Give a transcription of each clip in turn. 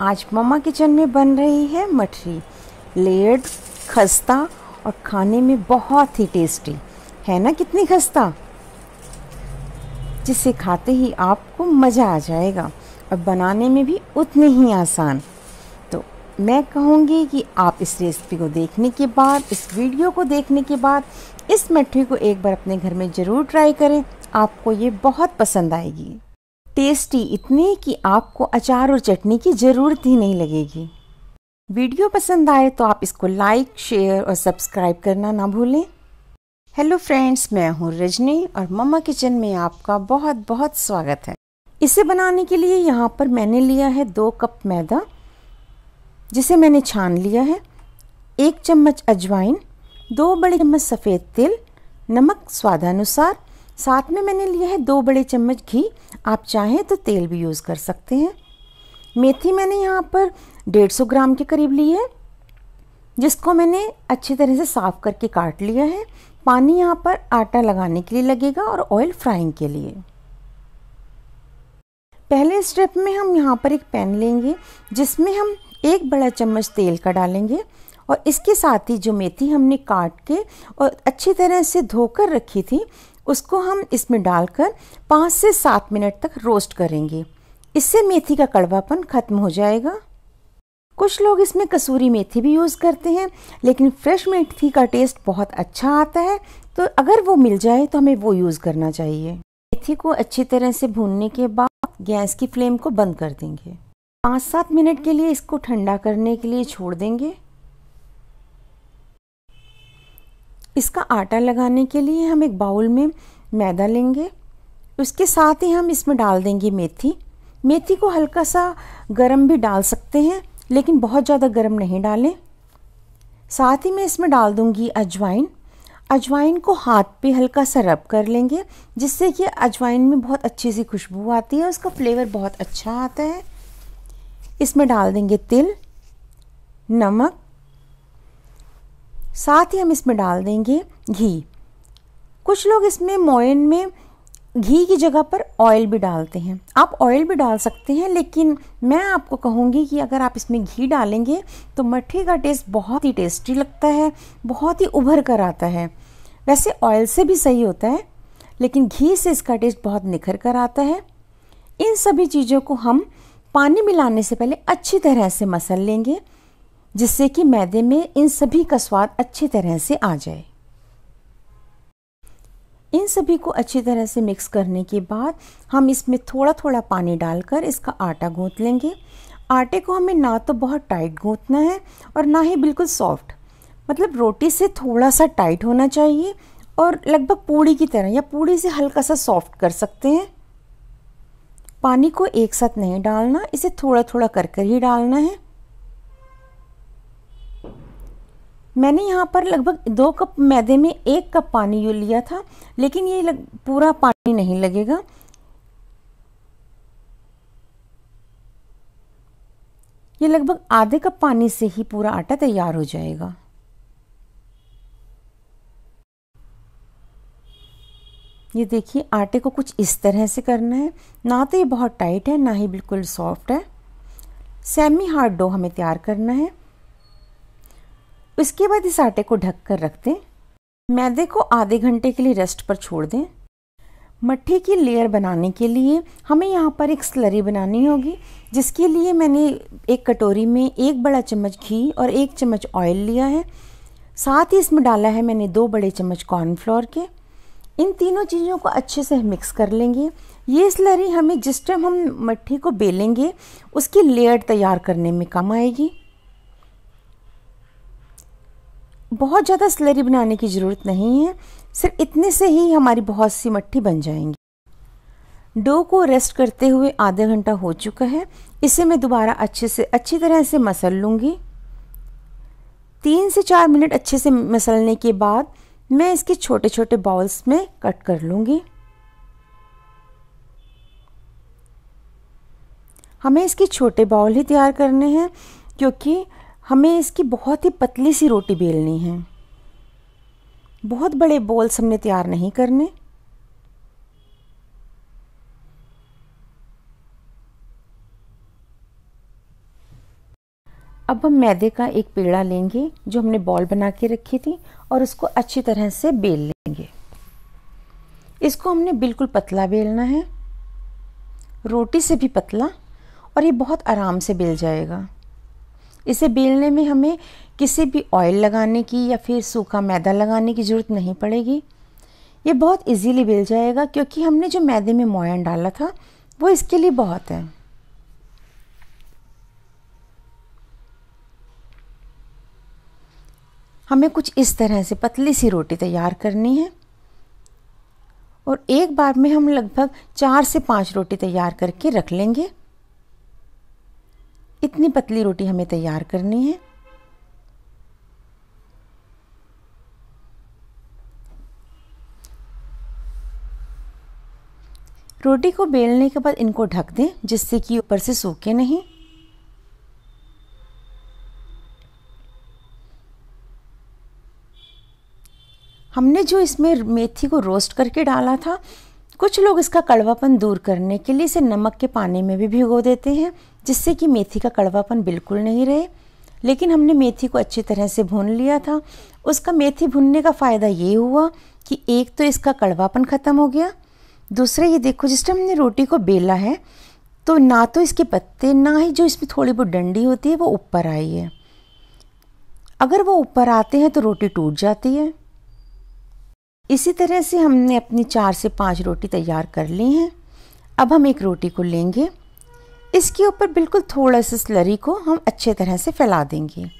आज mama kitchen में बन रही है मठरी लेड खस्ता और खाने में बहुत ही टेस्टी है ना कितनी खस्ता जिसे खाते ही आपको मज़ा आ जाएगा और बनाने में भी उतने ही आसान तो मैं कहूँगी कि आप इस रेसिपी को देखने के बाद इस वीडियो को देखने के बाद इस मठरी को एक बार अपने घर में ज़रूर ट्राई करें आपको ये बहुत पसंद आएगी टेस्टी इतने कि आपको अचार और चटनी की ज़रूरत ही नहीं लगेगी वीडियो पसंद आए तो आप इसको लाइक शेयर और सब्सक्राइब करना ना भूलें हेलो फ्रेंड्स मैं हूँ रजनी और ममा किचन में आपका बहुत बहुत स्वागत है इसे बनाने के लिए यहाँ पर मैंने लिया है दो कप मैदा जिसे मैंने छान लिया है एक चम्मच अजवाइन दो बड़े चम्मच सफ़ेद तिल नमक स्वादानुसार साथ में मैंने लिया है दो बड़े चम्मच घी आप चाहें तो तेल भी यूज़ कर सकते हैं मेथी मैंने यहाँ पर 150 ग्राम के करीब ली है जिसको मैंने अच्छी तरह से साफ़ करके काट लिया है पानी यहाँ पर आटा लगाने के लिए लगेगा और ऑयल फ्राइंग के लिए पहले स्टेप में हम यहाँ पर एक पैन लेंगे जिसमें हम एक बड़ा चम्मच तेल का डालेंगे और इसके साथ ही जो मेथी हमने काट के और अच्छी तरह से धोकर रखी थी उसको हम इसमें डालकर पाँच से सात मिनट तक रोस्ट करेंगे इससे मेथी का कड़वापन खत्म हो जाएगा कुछ लोग इसमें कसूरी मेथी भी यूज़ करते हैं लेकिन फ्रेश मेथी का टेस्ट बहुत अच्छा आता है तो अगर वो मिल जाए तो हमें वो यूज़ करना चाहिए मेथी को अच्छी तरह से भूनने के बाद गैस की फ्लेम को बंद कर देंगे पाँच सात मिनट के लिए इसको ठंडा करने के लिए छोड़ देंगे इसका आटा लगाने के लिए हम एक बाउल में मैदा लेंगे उसके साथ ही हम इसमें डाल देंगे मेथी मेथी को हल्का सा गरम भी डाल सकते हैं लेकिन बहुत ज़्यादा गरम नहीं डालें साथ ही मैं इसमें डाल दूँगी अजवाइन अजवाइन को हाथ पे हल्का सा रब कर लेंगे जिससे कि अजवाइन में बहुत अच्छी सी खुशबू आती है उसका फ्लेवर बहुत अच्छा आता है इसमें डाल देंगे तिल नमक साथ ही हम इसमें डाल देंगे घी कुछ लोग इसमें मोयन में घी की जगह पर ऑयल भी डालते हैं आप ऑयल भी डाल सकते हैं लेकिन मैं आपको कहूँगी कि अगर आप इसमें घी डालेंगे तो मट्ठी का टेस्ट बहुत ही टेस्टी लगता है बहुत ही उभर कर आता है वैसे ऑयल से भी सही होता है लेकिन घी से इसका टेस्ट बहुत निखर कर आता है इन सभी चीज़ों को हम पानी मिलाने से पहले अच्छी तरह से मसल लेंगे जिससे कि मैदे में इन सभी का स्वाद अच्छी तरह से आ जाए इन सभी को अच्छी तरह से मिक्स करने के बाद हम इसमें थोड़ा थोड़ा पानी डालकर इसका आटा गूँथ लेंगे आटे को हमें ना तो बहुत टाइट गूँथना है और ना ही बिल्कुल सॉफ्ट मतलब रोटी से थोड़ा सा टाइट होना चाहिए और लगभग पूड़ी की तरह या पूड़ी से हल्का सा सॉफ्ट कर सकते हैं पानी को एक साथ नहीं डालना इसे थोड़ा थोड़ा कर कर ही डालना है मैंने यहाँ पर लगभग दो कप मैदे में एक कप पानी लिया था लेकिन ये लग, पूरा पानी नहीं लगेगा ये लगभग आधे कप पानी से ही पूरा आटा तैयार हो जाएगा ये देखिए आटे को कुछ इस तरह से करना है ना तो ये बहुत टाइट है ना ही बिल्कुल सॉफ्ट है सेमी हार्ड डो हमें तैयार करना है इसके बाद इस आटे को ढक कर रख दें मैदे को आधे घंटे के लिए रेस्ट पर छोड़ दें मट्ठी की लेयर बनाने के लिए हमें यहाँ पर एक स्लरी बनानी होगी जिसके लिए मैंने एक कटोरी में एक बड़ा चम्मच घी और एक चम्मच ऑयल लिया है साथ ही इसमें डाला है मैंने दो बड़े चम्मच कॉर्नफ्लोर के इन तीनों चीज़ों को अच्छे से मिक्स कर लेंगे ये स्लरी हमें जिस टाइम हम मट्ठी को बेलेंगे उसकी लेयर तैयार करने में कम आएगी बहुत ज़्यादा स्लरी बनाने की ज़रूरत नहीं है सिर्फ इतने से ही हमारी बहुत सी मट्ठी बन जाएंगी डो को रेस्ट करते हुए आधा घंटा हो चुका है इसे मैं दोबारा अच्छे से अच्छी तरह से मसल लूँगी तीन से चार मिनट अच्छे से मसलने के बाद मैं इसके छोटे छोटे बॉल्स में कट कर लूँगी हमें इसके छोटे बाउल ही तैयार करने हैं क्योंकि हमें इसकी बहुत ही पतली सी रोटी बेलनी है बहुत बड़े बॉल्स हमने तैयार नहीं करने अब हम मैदे का एक पेड़ा लेंगे जो हमने बॉल बना के रखी थी और उसको अच्छी तरह से बेल लेंगे इसको हमने बिल्कुल पतला बेलना है रोटी से भी पतला और ये बहुत आराम से बेल जाएगा इसे बेलने में हमें किसी भी ऑयल लगाने की या फिर सूखा मैदा लगाने की ज़रूरत नहीं पड़ेगी ये बहुत इजीली बेल जाएगा क्योंकि हमने जो मैदे में मोयन डाला था वो इसके लिए बहुत है हमें कुछ इस तरह से पतली सी रोटी तैयार करनी है और एक बार में हम लगभग चार से पाँच रोटी तैयार करके रख लेंगे इतनी पतली रोटी हमें तैयार करनी है रोटी को बेलने के बाद इनको ढक दें जिससे कि ऊपर से सूखे नहीं हमने जो इसमें मेथी को रोस्ट करके डाला था कुछ लोग इसका कड़वापन दूर करने के लिए इसे नमक के पानी में भी भिगो देते हैं जिससे कि मेथी का कड़वापन बिल्कुल नहीं रहे लेकिन हमने मेथी को अच्छी तरह से भून लिया था उसका मेथी भुनने का फ़ायदा ये हुआ कि एक तो इसका कड़वापन ख़त्म हो गया दूसरा ये देखो जिस टाइम हमने रोटी को बेला है तो ना तो इसके पत्ते ना ही जो इसमें थोड़ी बहुत डंडी होती है वो ऊपर आई है अगर वो ऊपर आते हैं तो रोटी टूट जाती है इसी तरह से हमने अपनी चार से पांच रोटी तैयार कर ली हैं अब हम एक रोटी को लेंगे इसके ऊपर बिल्कुल थोड़ा सा स्लरी को हम अच्छे तरह से फैला देंगे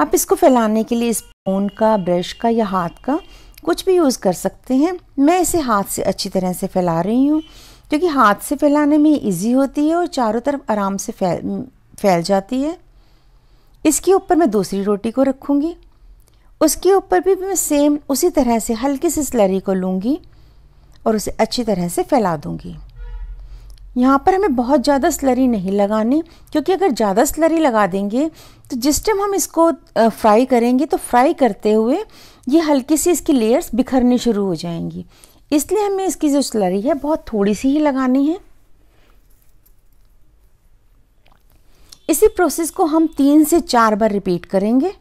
आप इसको फैलाने के लिए स्पून का ब्रश का या हाथ का कुछ भी यूज़ कर सकते हैं मैं इसे हाथ से अच्छी तरह से फैला रही हूँ क्योंकि हाथ से फैलाने में इजी होती है और चारों तरफ आराम से फैल फैल जाती है इसके ऊपर मैं दूसरी रोटी को रखूँगी उसके ऊपर भी मैं सेम उसी तरह से हल्की सी स्लरी को लूँगी और उसे अच्छी तरह से फैला दूँगी यहाँ पर हमें बहुत ज़्यादा स्लरी नहीं लगानी क्योंकि अगर ज़्यादा स्लरी लगा देंगे तो जिस टाइम हम इसको फ्राई करेंगे तो फ्राई करते हुए ये हल्की सी इसकी लेयर्स बिखरनी शुरू हो जाएंगी इसलिए हमें इसकी जो स्लरी है बहुत थोड़ी सी ही लगानी है इसी प्रोसेस को हम तीन से चार बार रिपीट करेंगे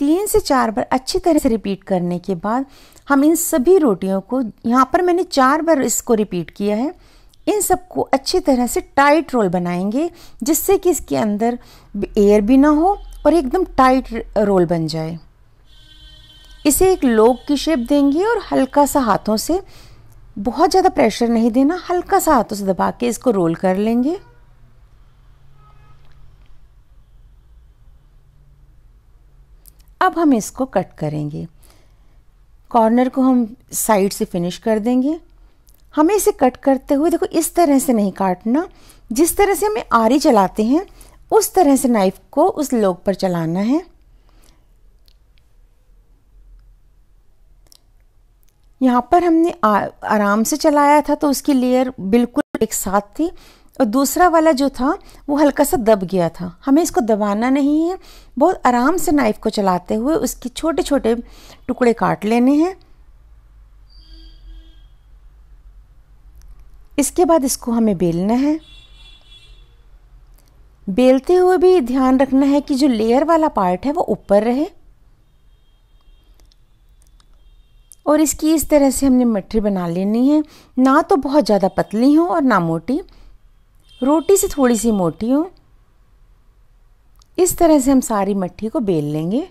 तीन से चार बार अच्छी तरह से रिपीट करने के बाद हम इन सभी रोटियों को यहाँ पर मैंने चार बार इसको रिपीट किया है इन सबको अच्छी तरह से टाइट रोल बनाएंगे जिससे कि इसके अंदर एयर भी ना हो और एकदम टाइट रोल बन जाए इसे एक लोग की शेप देंगे और हल्का सा हाथों से बहुत ज़्यादा प्रेशर नहीं देना हल्का सा हाथों से दबा के इसको रोल कर लेंगे अब हम इसको कट करेंगे कॉर्नर को हम साइड से फिनिश कर देंगे हमें इसे कट करते हुए देखो इस तरह से नहीं काटना जिस तरह से हमें आरी चलाते हैं उस तरह से नाइफ को उस लोग पर चलाना है यहाँ पर हमने आ, आराम से चलाया था तो उसकी लेयर बिल्कुल एक साथ थी और दूसरा वाला जो था वो हल्का सा दब गया था हमें इसको दबाना नहीं है बहुत आराम से नाइफ़ को चलाते हुए उसके छोटे छोटे टुकड़े काट लेने हैं इसके बाद इसको हमें बेलना है बेलते हुए भी ध्यान रखना है कि जो लेयर वाला पार्ट है वो ऊपर रहे और इसकी इस तरह से हमने मटरी बना लेनी है ना तो बहुत ज़्यादा पतली हो और ना मोटी रोटी से थोड़ी सी मोटी हूँ इस तरह से हम सारी मट्ठी को बेल लेंगे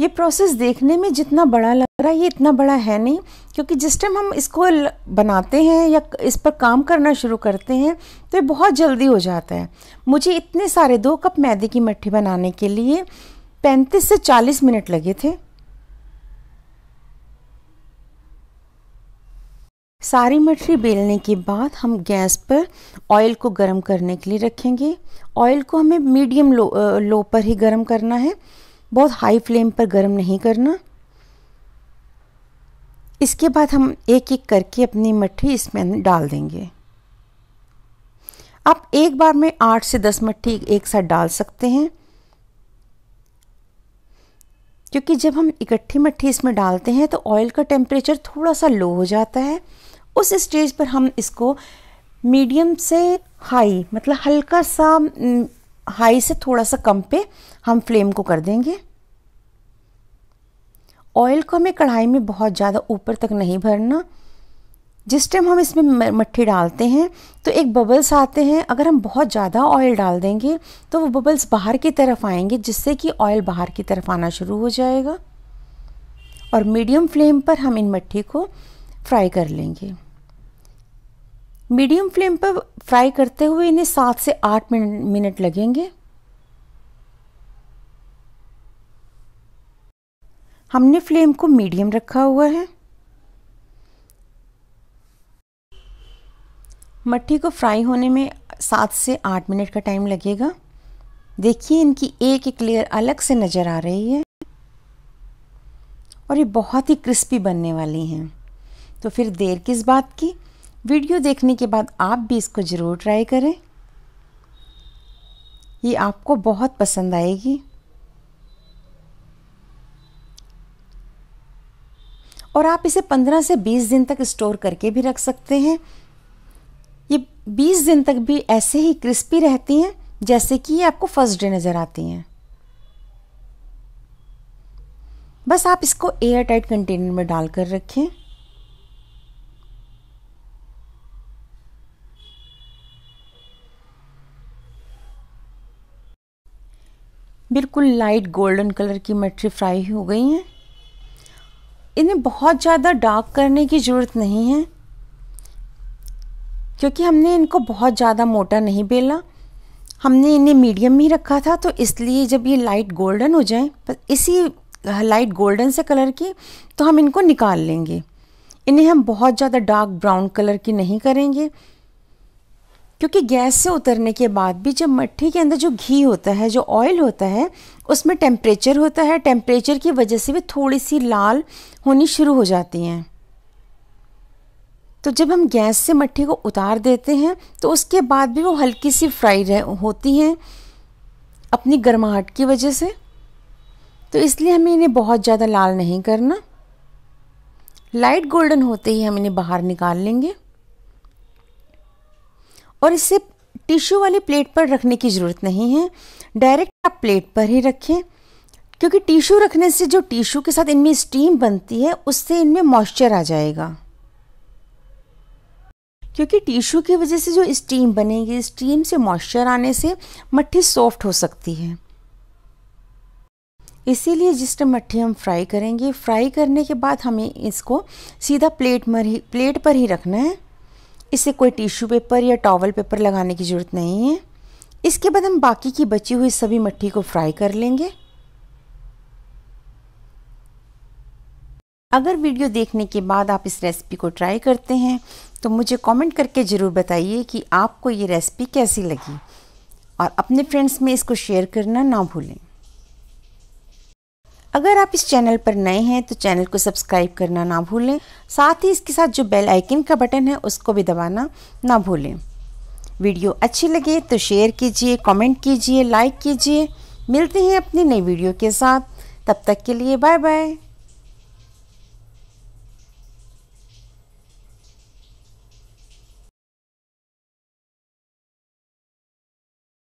ये प्रोसेस देखने में जितना बड़ा लग रहा है ये इतना बड़ा है नहीं क्योंकि जिस टाइम हम इसको बनाते हैं या इस पर काम करना शुरू करते हैं तो ये बहुत जल्दी हो जाता है मुझे इतने सारे दो कप मैदे की मट्ठी बनाने के लिए 35 से 40 मिनट लगे थे सारी मट्ठी बेलने के बाद हम गैस पर ऑयल को गर्म करने के लिए रखेंगे ऑयल को हमें मीडियम लो लो पर ही गर्म करना है बहुत हाई फ्लेम पर गर्म नहीं करना इसके बाद हम एक एक करके अपनी मट्ठी इसमें डाल देंगे आप एक बार में आठ से दस मट्ठी एक साथ डाल सकते हैं क्योंकि जब हम इकट्ठी मट्ठी इसमें डालते हैं तो ऑयल का टेम्परेचर थोड़ा सा लो हो जाता है उस स्टेज पर हम इसको मीडियम से हाई मतलब हल्का सा हाई हम्म, से थोड़ा सा कम पे हम फ्लेम को कर देंगे ऑयल को हमें कढ़ाई में बहुत ज़्यादा ऊपर तक नहीं भरना जिस टाइम हम इसमें मट्ठी डालते हैं तो एक बबल्स आते हैं अगर हम बहुत ज़्यादा ऑयल डाल देंगे तो वो बबल्स बाहर की तरफ आएंगे जिससे कि ऑयल बाहर की तरफ आना शुरू हो जाएगा और मीडियम फ्लेम पर हम इन मट्ठी को फ्राई कर लेंगे मीडियम फ्लेम पर फ्राई करते हुए इन्हें सात से आठ मिनट लगेंगे हमने फ्लेम को मीडियम रखा हुआ है मट्ठी को फ्राई होने में सात से आठ मिनट का टाइम लगेगा देखिए इनकी एक एक लेयर अलग से नज़र आ रही है और ये बहुत ही क्रिस्पी बनने वाली हैं तो फिर देर किस बात की वीडियो देखने के बाद आप भी इसको ज़रूर ट्राई करें ये आपको बहुत पसंद आएगी और आप इसे 15 से 20 दिन तक स्टोर करके भी रख सकते हैं ये 20 दिन तक भी ऐसे ही क्रिस्पी रहती हैं जैसे कि ये आपको फर्स्ट डे नज़र आती हैं बस आप इसको एयर टाइट कंटेनर में डाल कर रखें बिल्कुल लाइट गोल्डन कलर की मटरी फ्राई हो गई हैं इन्हें बहुत ज़्यादा डार्क करने की ज़रूरत नहीं है क्योंकि हमने इनको बहुत ज़्यादा मोटा नहीं बेला हमने इन्हें मीडियम ही रखा था तो इसलिए जब ये लाइट गोल्डन हो जाए इसी लाइट गोल्डन से कलर की तो हम इनको निकाल लेंगे इन्हें हम बहुत ज़्यादा डार्क ब्राउन कलर की नहीं करेंगे क्योंकि गैस से उतरने के बाद भी जब मट्ठी के अंदर जो घी होता है जो ऑयल होता है उसमें टेम्परेचर होता है टेम्परेचर की वजह से भी थोड़ी सी लाल होनी शुरू हो जाती हैं तो जब हम गैस से मट्ठी को उतार देते हैं तो उसके बाद भी वो हल्की सी फ्राई रह होती हैं अपनी गर्माहट की वजह से तो इसलिए हमें इन्हें बहुत ज़्यादा लाल नहीं करना लाइट गोल्डन होते ही हम इन्हें बाहर निकाल लेंगे और इसे टिश्यू वाली प्लेट पर रखने की ज़रूरत नहीं है डायरेक्ट आप प्लेट पर ही रखें क्योंकि टिश्यू रखने से जो टिश्यू के साथ इनमें स्टीम बनती है उससे इनमें मॉइस्चर आ जाएगा क्योंकि टिश्यू की वजह से जो स्टीम बनेगी स्टीम से मॉइस्चर आने से मट्ठी सॉफ्ट हो सकती है इसीलिए जिस टाइम मट्ठी हम फ्राई करेंगे फ्राई करने के बाद हमें इसको सीधा प्लेट पर ही प्लेट पर ही रखना है इसे कोई टिश्यू पेपर या टॉवल पेपर लगाने की ज़रूरत नहीं है इसके बाद हम बाकी की बची हुई सभी मट्ठी को फ्राई कर लेंगे अगर वीडियो देखने के बाद आप इस रेसिपी को ट्राई करते हैं तो मुझे कमेंट करके ज़रूर बताइए कि आपको ये रेसिपी कैसी लगी और अपने फ्रेंड्स में इसको शेयर करना ना भूलें अगर आप इस चैनल पर नए हैं तो चैनल को सब्सक्राइब करना ना भूलें साथ ही इसके साथ जो बेल आइकन का बटन है उसको भी दबाना ना भूलें वीडियो अच्छी लगे तो शेयर कीजिए कमेंट कीजिए लाइक कीजिए मिलते हैं अपनी नई वीडियो के साथ तब तक के लिए बाय बाय